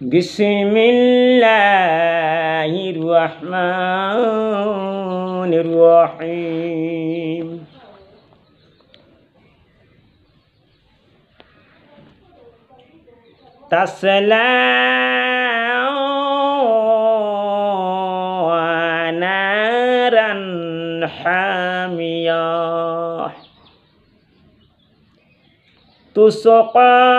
بسم الله الرحمن الرحيم تصلى نارا حامية تسقى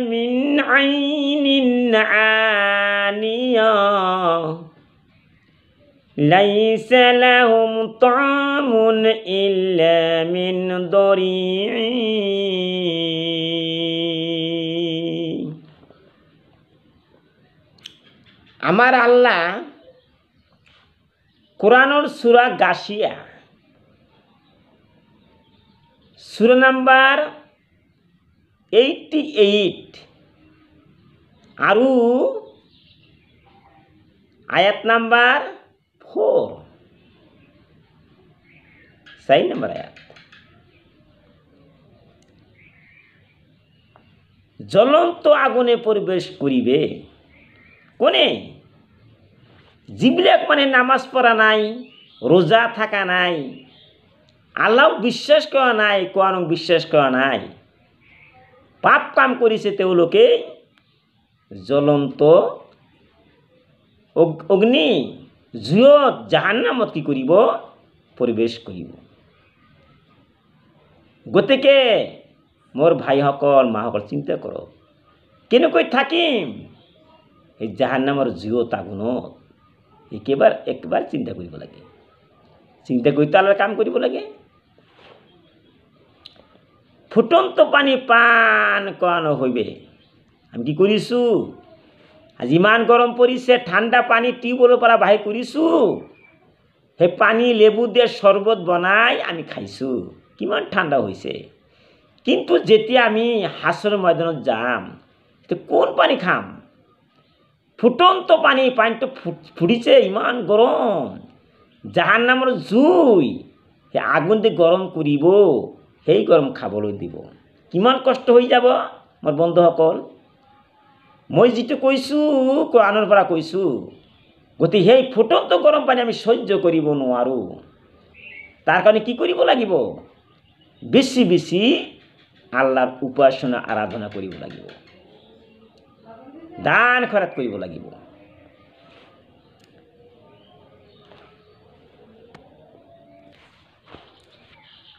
من عين عانية ليس لهم طعام إلا من ضريع আমার আল্লাহ কোরআনুর সুরা গাছিয়া সুরা নাম্বার এইটি এইট আৰু আয়াত নাম্বাৰ ফ'ৰ চাৰি নম্বৰ আয়াত জ্বলন্ত আগুনে প্রবেশ করিবে কোনে যিবিলাক মানে নামাজ পড়া নাই রোজা থাকা নাই আল্লাহ বিশ্বাস করা নাই কোয়ানক বিশ্বাস করা নাই পাপ কাম কৰিছে তেওঁলোকে জ্বলন্ত অগ্নি জুয়ত জাহান্নামত কি কৰিব পৰিৱেশ কৰিব গতিকে মোৰ ভাইসকল মাসকল চিন্তা কৰক কেনেকৈ থাকিম এই জাহান্নামৰ জুয়ত আগুণত একেবাৰ একেবাৰে চিন্তা কৰিব লাগে চিন্তা কৰি তালৈ কাম কৰিব লাগে ফুটন্ত পানী পান করানো হইবে আমি কি কৰিছোঁ আজি ইমান গৰম পৰিছে ঠাণ্ডা পানী টিউবৱেলৰ পৰা বাহিৰ কৰিছোঁ সেই পানী লেবু দিয়ে চৰ্বত বনাই আমি খাইছোঁ কিমান ঠাণ্ডা হৈছে কিন্তু যেতিয়া আমি হাঁচৰ মৈদানত যাম তেতিয়া কোন পানী খাম ফুটন্ত পানী পানীটো ফুট ফুটিছে ইমান গৰম জাহান নামৰ জুই সেই আগুন দি গৰম কৰিব সেই গৰম খাবলৈ দিব কিমান কষ্ট হৈ যাব মোৰ বন্ধুসকল মই যিটো কৈছোঁ কোৰাণৰ পৰা কৈছোঁ গতিকে সেই ফুটন্ত গৰম পানী আমি সহ্য কৰিব নোৱাৰোঁ তাৰ কাৰণে কি কৰিব লাগিব বেছি বেছি আল্লাৰ উপাসনা আৰাধনা কৰিব লাগিব দান খৰাত কৰিব লাগিব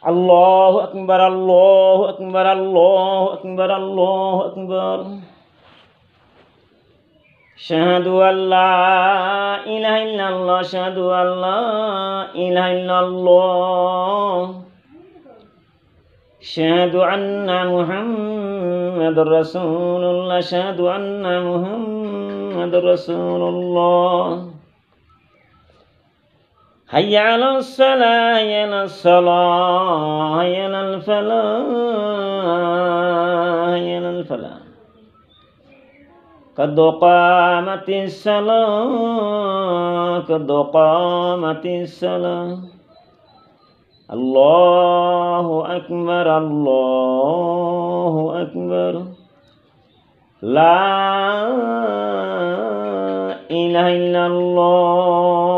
الله أكبر الله أكبر الله أكبر الله أكبر شهد أن لا إله إلا الله شهد أن لا إله إلا الله شهد أن محمد رسول الله شهد أن محمد رسول الله حي على الصلاة يا على يا حي يا الفلاح حي على الفلاح قد قامت الصلاة قد قامت الصلاة الله أكبر الله أكبر لا إله إلا الله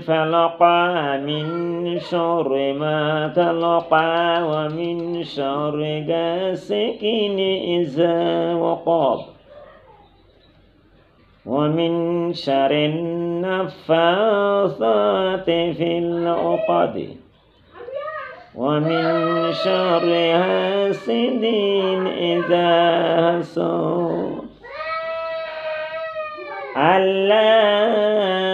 فلقى من شر ما تلقى ومن شر غاسق إذا وقب ومن شر النفاثات في العقد ومن شر حاسد إذا حسد الله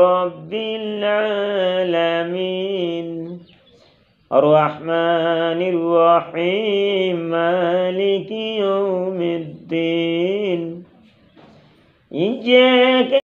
رب العالمين الرحمن الرحيم مالك يوم الدين إياك